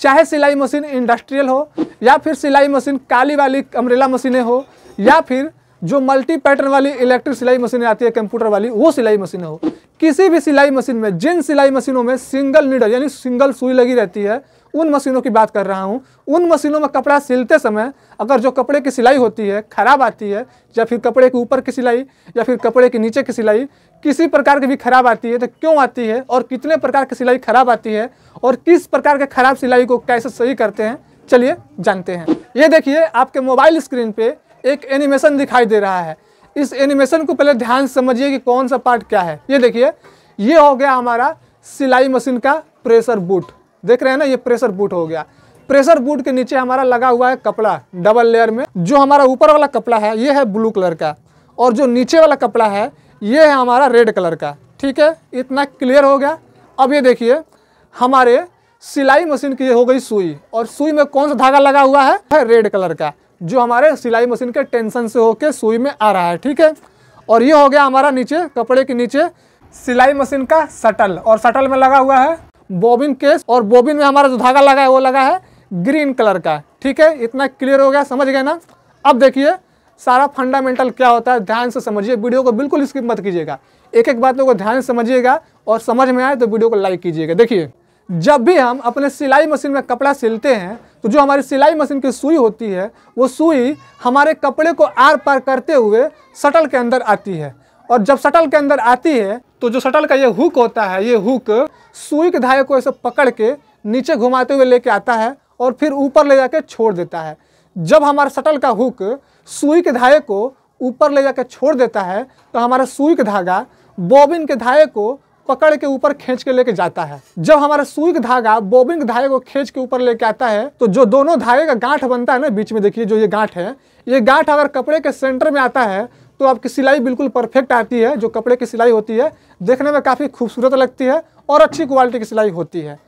चाहे सिलाई machine industrial हो या फिर सिलाई मशीन काली वाली अम्ब्रेला मशीनें हो या फिर जो मल्टी पैटर्न वाली इलेक्ट्रिक सिलाई मशीनें आती है कंप्यूटर वाली वो सिलाई मशीनें हो किसी भी सिलाई मशीन में जिन सिलाई मशीनों में सिंगल नीडल यानी सिंगल सुई लगी रहती है उन मशीनों की बात कर रहा हूँ उन मशीनों में कपड़ा सिलते समय अगर जो कपड़े की सिलाई होती है खराब आती है या फिर कपड़े के ऊपर की सिलाई या फिर कपड़े के नीचे की सिलाई किसी प्रकार की भी खराब आती है तो क्यों आती है और कितने प्रकार की सिलाई खराब आती है और किस प्रकार के खराब सिलाई को कैसे सही करते हैं चलिए जानते हैं ये देखिए आपके मोबाइल स्क्रीन पर एक एनिमेशन दिखाई दे रहा है इस एनिमेशन को पहले ध्यान समझिए कि कौन सा पार्ट क्या है ये देखिए ये हो गया हमारा सिलाई मशीन का प्रेशर बूट देख रहे हैं ना ये प्रेशर बूट हो गया प्रेशर बूट के नीचे हमारा लगा हुआ है कपड़ा डबल लेयर में जो हमारा ऊपर वाला कपड़ा है ये है ब्लू कलर का और जो नीचे वाला कपड़ा है ये है हमारा रेड कलर का ठीक है इतना क्लियर हो गया अब ये देखिए हमारे सिलाई मशीन की हो गई सुई और सुई में कौन सा धागा लगा हुआ है रेड कलर का जो हमारे सिलाई मशीन के टेंशन से होके सुई में आ रहा है ठीक है और ये हो गया हमारा नीचे कपड़े के नीचे सिलाई मशीन का सटल और सटल में लगा हुआ है बोबिन केस और बोबिन में हमारा जो धागा लगा है वो लगा है ग्रीन कलर का ठीक है इतना क्लियर हो गया समझ गए ना अब देखिए सारा फंडामेंटल क्या होता है ध्यान से समझिए वीडियो को बिल्कुल स्किप मत कीजिएगा एक एक बातों को ध्यान से समझिएगा और समझ में आए तो वीडियो को लाइक कीजिएगा देखिए जब भी हम अपने सिलाई मशीन में कपड़ा सिलते हैं तो जो हमारी सिलाई मशीन की सुई होती है वो सुई हमारे कपड़े को आर पार करते हुए शटल के अंदर आती है और जब शटल के अंदर आती है तो जो शटल का ये हुक होता है ये हुक सुई के धागे को ऐसे पकड़ के नीचे घुमाते हुए लेके आता है और फिर ऊपर ले जाके छोड़ देता है जब हमारा शटल का हुक सुई के धागे को ऊपर ले जाकर छोड़ देता है तो हमारा सुई का धागा बॉबिन के धागे को पकड़ के ऊपर खींच के लेके जाता है जब हमारा सुई का धागा बोबिंग धागे को खींच के ऊपर लेके आता है तो जो दोनों धागे का गांठ बनता है ना बीच में देखिए जो ये गांठ है ये गांठ अगर कपड़े के सेंटर में आता है तो आपकी सिलाई बिल्कुल परफेक्ट आती है जो कपड़े की सिलाई होती है देखने में काफ़ी खूबसूरत लगती है और अच्छी क्वालिटी की सिलाई होती है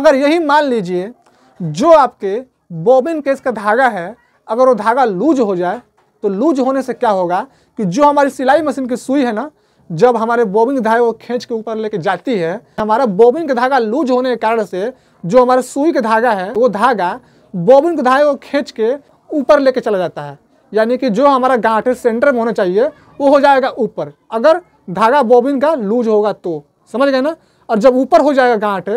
अगर यही मान लीजिए जो आपके बॉबिन केस का धागा है अगर वो धागा लूज हो जाए तो लूज होने से क्या होगा कि जो हमारी सिलाई मशीन की सुई है ना जब हमारे बोबिंग धागे को खींच के ऊपर लेके जाती है हमारा बोबिंग का धागा लूज होने के कारण से जो हमारा सुई का धागा है वो धागा बोबिंग के धागे को खींच के ऊपर लेके चला जाता है यानी कि जो हमारा गांठ सेंटर में होना चाहिए वो हो जाएगा ऊपर अगर धागा बोबिन का लूज होगा तो समझ गए ना और जब ऊपर हो जाएगा गांठ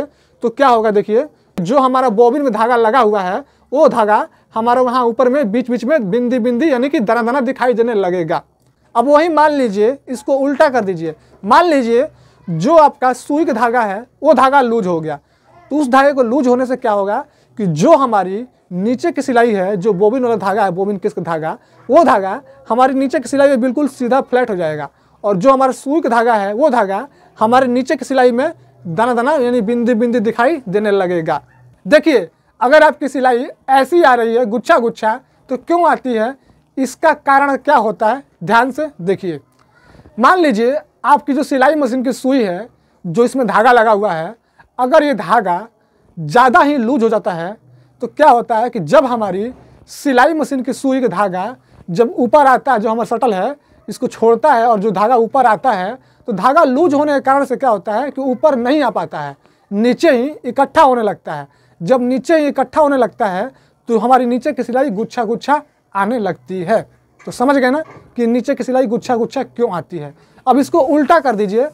तो क्या होगा देखिए जो हमारा बोबिन में धागा लगा हुआ है वो धागा हमारा वहाँ ऊपर में बीच बीच में बिंदी बिंदी यानी कि दरा दरा दिखाई देने लगेगा अब वही मान लीजिए इसको उल्टा कर दीजिए मान लीजिए जो आपका सुई का धागा है वो धागा लूज हो गया तो उस धागे को लूज होने से क्या होगा कि जो हमारी नीचे की सिलाई है जो बोबिन वाला धागा है बोबिन किस धागा वो धागा हमारी नीचे की सिलाई में बिल्कुल सीधा फ्लैट हो जाएगा और जो हमारा सुई का धागा है वो धागा हमारे नीचे की सिलाई में दाना दाना यानी बिंदी बिंदी दिखाई देने लगेगा देखिए अगर आपकी सिलाई ऐसी आ रही है गुच्छा गुच्छा तो क्यों आती है इसका कारण क्या होता है ध्यान से देखिए मान लीजिए आपकी जो सिलाई मशीन की सुई है जो इसमें धागा लगा हुआ है अगर ये धागा ज़्यादा ही लूज हो जाता है तो क्या होता है कि जब हमारी सिलाई मशीन की सुई का धागा जब ऊपर आता है जो हमारा सटल है इसको छोड़ता है और जो धागा ऊपर आता है तो धागा लूज होने के कारण से क्या होता है कि ऊपर नहीं आ पाता है नीचे ही इकट्ठा होने लगता है जब नीचे ही इकट्ठा होने लगता है तो हमारी नीचे की सिलाई गुच्छा गुच्छा आने लगती है तो समझ गए ना कि नीचे की सिलाई गुच्छा गुच्छा क्यों आती है अब इसको उल्टा कर दीजिए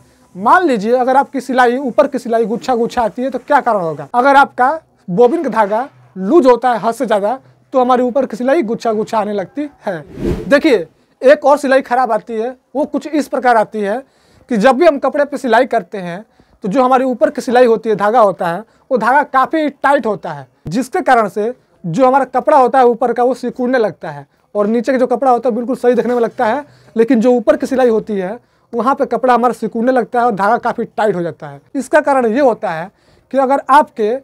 मान लीजिए अगर आपकी सिलाई ऊपर की सिलाई गुच्छा गुच्छा आती है तो क्या कारण होगा अगर आपका बोबिन का धागा लूज होता है हद से ज़्यादा तो हमारे ऊपर की सिलाई गुच्छा गुच्छा आने लगती है देखिए एक और सिलाई खराब आती है वो कुछ इस प्रकार आती है कि जब भी हम कपड़े पर सिलाई करते हैं तो जो हमारे ऊपर की सिलाई होती है धागा होता है वो धागा काफ़ी टाइट होता है जिसके कारण से जो हमारा कपड़ा होता है ऊपर का वो सिकुड़ने लगता है और नीचे का जो कपड़ा होता है बिल्कुल सही देखने में लगता है लेकिन जो ऊपर की सिलाई होती है वहाँ पर कपड़ा हमारा सिकुड़ने लगता है और धागा काफ़ी टाइट हो जाता है इसका कारण ये होता है कि अगर आपके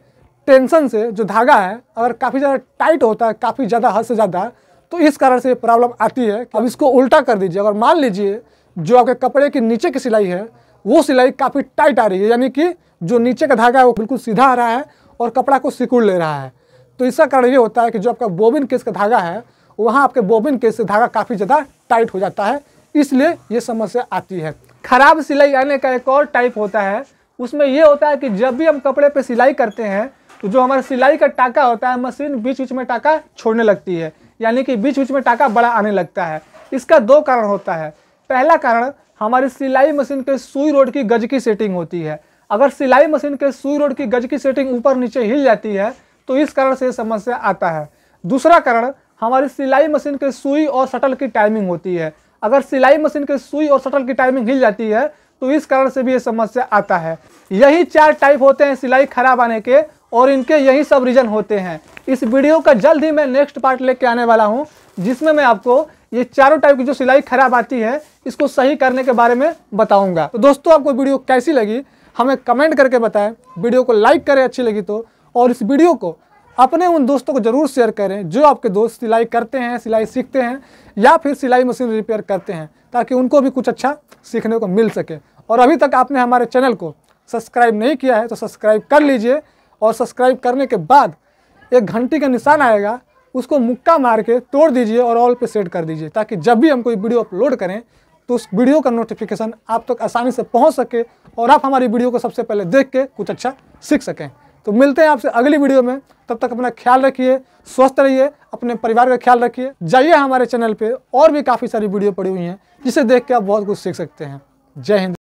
टेंशन से जो धागा है अगर काफ़ी ज़्यादा टाइट होता है काफ़ी ज़्यादा हद से ज़्यादा तो इस कारण से प्रॉब्लम आती है अब इसको उल्टा कर दीजिए अगर मान लीजिए जो आपके कपड़े के नीचे की सिलाई है वो सिलाई काफ़ी टाइट आ रही है यानी कि जो नीचे का धागा है वो बिल्कुल सीधा आ रहा है और कपड़ा को सिकुड़ ले रहा है तो इसका कारण ये होता है कि जो आपका बोबिन केस का धागा है वहाँ आपके बोबिन केस का धागा काफ़ी ज़्यादा टाइट हो जाता है इसलिए ये समस्या आती है खराब सिलाई आने का एक और टाइप होता है उसमें यह होता है कि जब भी हम कपड़े पर सिलाई करते हैं तो जो हमारा सिलाई का टाका होता है मशीन बीच बीच में टाका छोड़ने लगती है यानी कि बीच बीच में टाका बड़ा आने लगता है इसका दो कारण होता है पहला कारण हमारी सिलाई मशीन के सुई रोड की गज की सेटिंग होती है अगर सिलाई मशीन के सुई रोड की गज की सेटिंग ऊपर नीचे हिल जाती है तो इस कारण से समस्या आता है दूसरा कारण हमारी सिलाई मशीन के सुई और शटल की टाइमिंग होती है अगर सिलाई मशीन के सुई और शटल की टाइमिंग हिल जाती है तो इस कारण से भी ये समस्या आता है यही चार टाइप होते हैं सिलाई खराब आने के और इनके यही सब रीजन होते हैं इस वीडियो का जल्द ही मैं नेक्स्ट पार्ट लेके आने वाला हूँ जिसमें मैं आपको ये चारों टाइप की जो सिलाई खराब आती है इसको सही करने के बारे में बताऊंगा तो दोस्तों आपको वीडियो कैसी लगी हमें कमेंट करके बताएं वीडियो को लाइक करें अच्छी लगी तो और इस वीडियो को अपने उन दोस्तों को ज़रूर शेयर करें जो आपके दोस्त सिलाई करते हैं सिलाई सीखते हैं या फिर सिलाई मशीन रिपेयर करते हैं ताकि उनको भी कुछ अच्छा सीखने को मिल सके और अभी तक आपने हमारे चैनल को सब्सक्राइब नहीं किया है तो सब्सक्राइब कर लीजिए और सब्सक्राइब करने के बाद एक घंटी का निशान आएगा उसको मुक्का मार के तोड़ दीजिए और ऑल पे सेट कर दीजिए ताकि जब भी हम कोई वीडियो अपलोड करें तो उस वीडियो का नोटिफिकेशन आप तक तो आसानी से पहुंच सके और आप हमारी वीडियो को सबसे पहले देख के कुछ अच्छा सीख सकें तो मिलते हैं आपसे अगली वीडियो में तब तक अपना ख्याल रखिए स्वस्थ रहिए अपने परिवार का ख्याल रखिए जाइए हमारे चैनल पे और भी काफ़ी सारी वीडियो पड़ी हुई हैं जिसे देख के आप बहुत कुछ सीख सकते हैं जय हिंद